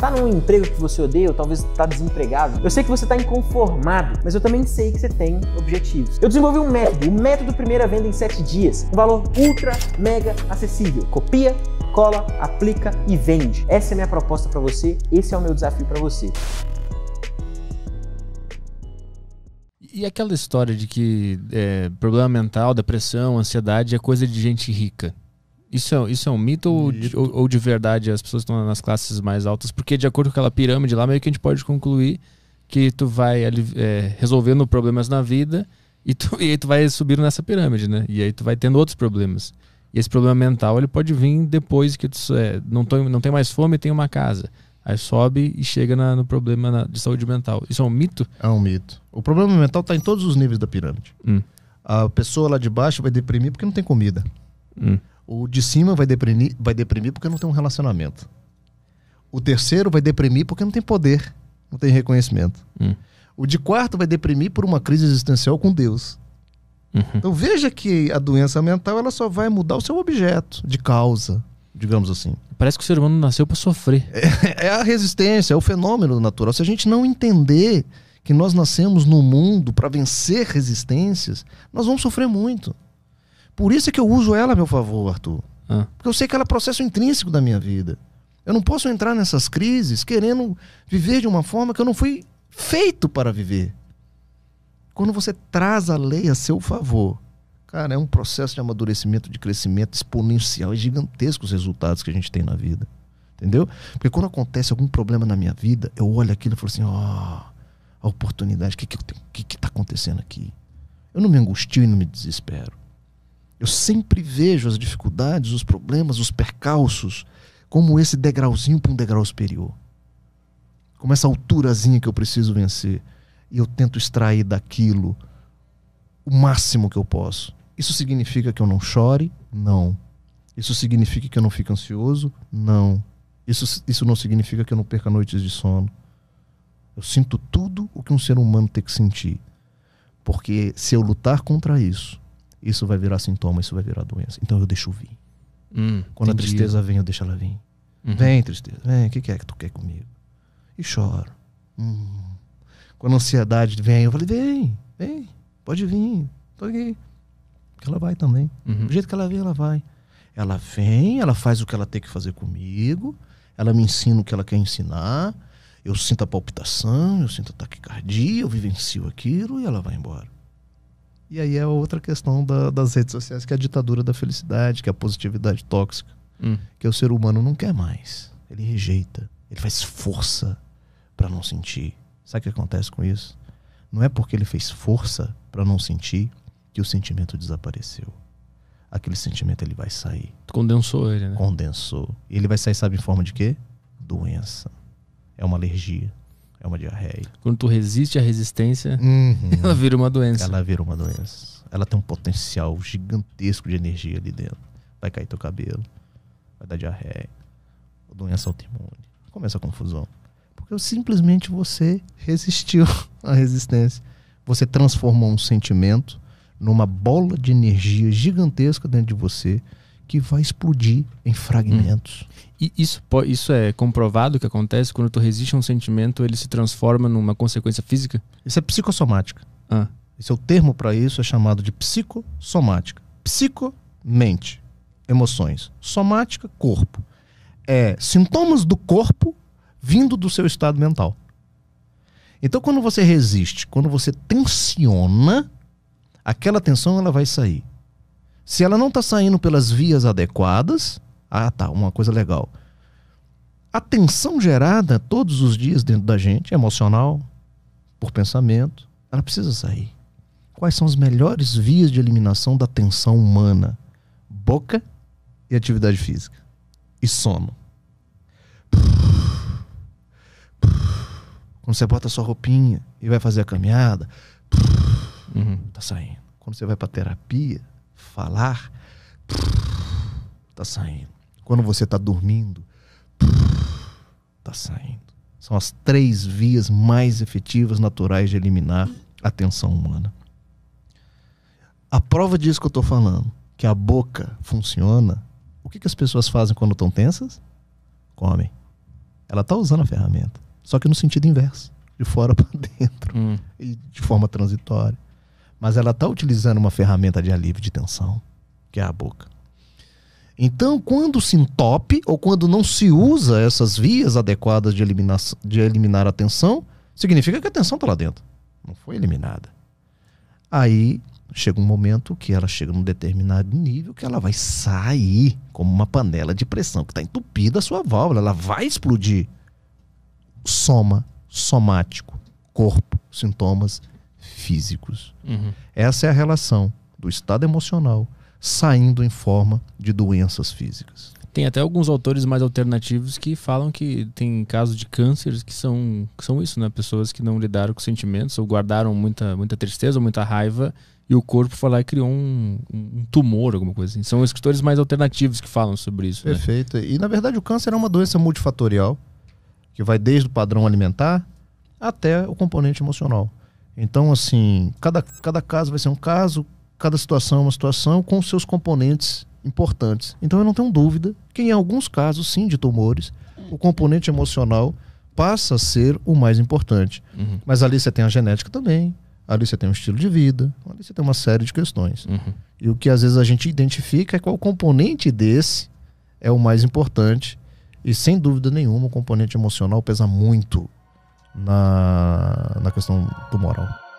tá num emprego que você odeia, ou talvez tá desempregado. Eu sei que você tá inconformado, mas eu também sei que você tem objetivos. Eu desenvolvi um método, o método primeira venda em 7 dias, um valor ultra mega acessível. Copia, cola, aplica e vende. Essa é a minha proposta para você, esse é o meu desafio para você. E aquela história de que é, problema mental, depressão, ansiedade é coisa de gente rica. Isso é, isso é um mito, ou de, ou, ou, de verdade as pessoas estão nas classes mais altas? Porque de acordo com aquela pirâmide lá, meio que a gente pode concluir que tu vai é, resolvendo problemas na vida e, tu, e aí tu vai subindo nessa pirâmide, né? E aí tu vai tendo outros problemas. E esse problema mental ele pode vir depois que tu é, não, tô, não tem mais fome e tem uma casa. Aí sobe e chega na, no problema na, de saúde mental. Isso é um mito? É um mito. O problema mental está em todos os níveis da pirâmide. Hum. A pessoa lá de baixo vai deprimir porque não tem comida. Hum. O de cima vai deprimir, vai deprimir porque não tem um relacionamento. O terceiro vai deprimir porque não tem poder, não tem reconhecimento. Hum. O de quarto vai deprimir por uma crise existencial com Deus. Uhum. Então veja que a doença mental ela só vai mudar o seu objeto de causa, digamos assim. Parece que o ser humano nasceu para sofrer. É, é, a resistência, é o fenômeno natural. Se a gente não entender que nós nascemos no mundo para vencer resistências, nós vamos sofrer muito. Por isso é que eu uso ela a meu favor, Arthur. Ah. Porque eu sei que ela é processo intrínseco da minha vida. Eu não posso entrar nessas crises querendo viver de uma forma que eu não fui feito para viver. Quando você traz a lei a seu favor, cara, é um processo de amadurecimento, de crescimento exponencial e é gigantesco os resultados que a gente tem na vida. Entendeu? Porque quando acontece algum problema na minha vida, eu olho aquilo e falo assim: ó, oh, a oportunidade, o que, que, que, que tá acontecendo aqui? Eu não me angustio e não me desespero. Eu sempre vejo as dificuldades, os problemas, os percalços, como esse degrauzinho para um degrau superior. Como essa alturazinha que eu preciso vencer. E eu tento extrair daquilo o máximo que eu posso. Isso significa que eu não chore? Não. Isso significa que eu não fico ansioso? Não. Isso, isso não significa que eu não perca noites de sono. Eu sinto tudo o que um ser humano tem que sentir. Porque se eu lutar contra isso, isso vai virar sintoma, isso vai virar doença. Então eu deixo vir. Hum, Quando entendi. a tristeza vem, eu deixo ela vir. Uhum. Vem, tristeza, vem, o que, que, é que tu quer comigo? E choro. Hum. Quando a ansiedade vem, eu falei, vem, vem, pode vir, tô aqui. Porque ela vai também. Uhum. Do jeito que ela vem, ela vai. Ela vem, ela faz o que ela tem que fazer comigo, ela me ensina o que ela quer ensinar, eu sinto a palpitação, eu sinto a taquicardia, eu vivencio aquilo e ela vai embora. E aí é outra questão da, das redes sociais, que é a ditadura da felicidade, que é a positividade tóxica, hum. que o ser humano não quer mais. Ele rejeita, ele faz força para não sentir. Sabe o que acontece com isso? Não é porque ele fez força para não sentir que o sentimento desapareceu. Aquele sentimento ele vai sair. Condensou ele, né? Condensou. E ele vai sair, sabe, em forma de quê? Doença. É uma alergia. É uma diarreia. Quando tu resiste à resistência, uhum. ela vira uma doença. Ela vira uma doença. Ela tem um potencial gigantesco de energia ali dentro. Vai cair teu cabelo, vai dar diarreia, doença é autoimune. Começa a confusão. Porque simplesmente você resistiu à resistência. Você transformou um sentimento numa bola de energia gigantesca dentro de você que vai explodir em fragmentos. Hum. E isso, isso é comprovado que acontece quando tu resiste a um sentimento, ele se transforma numa consequência física? Isso é psicossomática. Ah. Esse é o termo para isso, é chamado de psicossomática. Psico, mente, emoções. Somática, corpo. É sintomas do corpo vindo do seu estado mental. Então, quando você resiste, quando você tensiona, aquela tensão ela vai sair. Se ela não está saindo pelas vias adequadas, ah tá, uma coisa legal. A tensão gerada todos os dias dentro da gente, emocional, por pensamento, ela precisa sair. Quais são as melhores vias de eliminação da tensão humana? Boca e atividade física. E sono. Quando você bota sua roupinha e vai fazer a caminhada, uhum. tá saindo. Quando você vai para terapia, falar, tá saindo. Quando você tá dormindo, tá saindo. São as três vias mais efetivas, naturais de eliminar a tensão humana. A prova disso que eu tô falando, que a boca funciona, o que, que as pessoas fazem quando estão tensas? Comem. Ela tá usando a ferramenta, só que no sentido inverso, de fora para dentro, hum. e de forma transitória mas ela está utilizando uma ferramenta de alívio de tensão, que é a boca. Então, quando se entope ou quando não se usa essas vias adequadas de, de eliminar a tensão, significa que a tensão está lá dentro, não foi eliminada. Aí chega um momento que ela chega num determinado nível que ela vai sair como uma panela de pressão que está entupida a sua válvula, ela vai explodir. Soma, somático, corpo, sintomas físicos. Uhum. Essa é a relação do estado emocional saindo em forma de doenças físicas. Tem até alguns autores mais alternativos que falam que tem casos de cânceres que são, que são isso, né? Pessoas que não lidaram com sentimentos ou guardaram muita, muita tristeza ou muita raiva e o corpo foi lá e criou um, um tumor, alguma coisa assim. São escritores mais alternativos que falam sobre isso. Né? Perfeito. E na verdade o câncer é uma doença multifatorial que vai desde o padrão alimentar até o componente emocional. Então, assim, cada, cada caso vai ser um caso, cada situação é uma situação com seus componentes importantes. Então, eu não tenho dúvida que, em alguns casos, sim, de tumores, o componente emocional passa a ser o mais importante. Uhum. Mas ali você tem a genética também, ali você tem um estilo de vida, ali você tem uma série de questões. Uhum. E o que às vezes a gente identifica é qual componente desse é o mais importante. E sem dúvida nenhuma, o componente emocional pesa muito na, na questão do moral.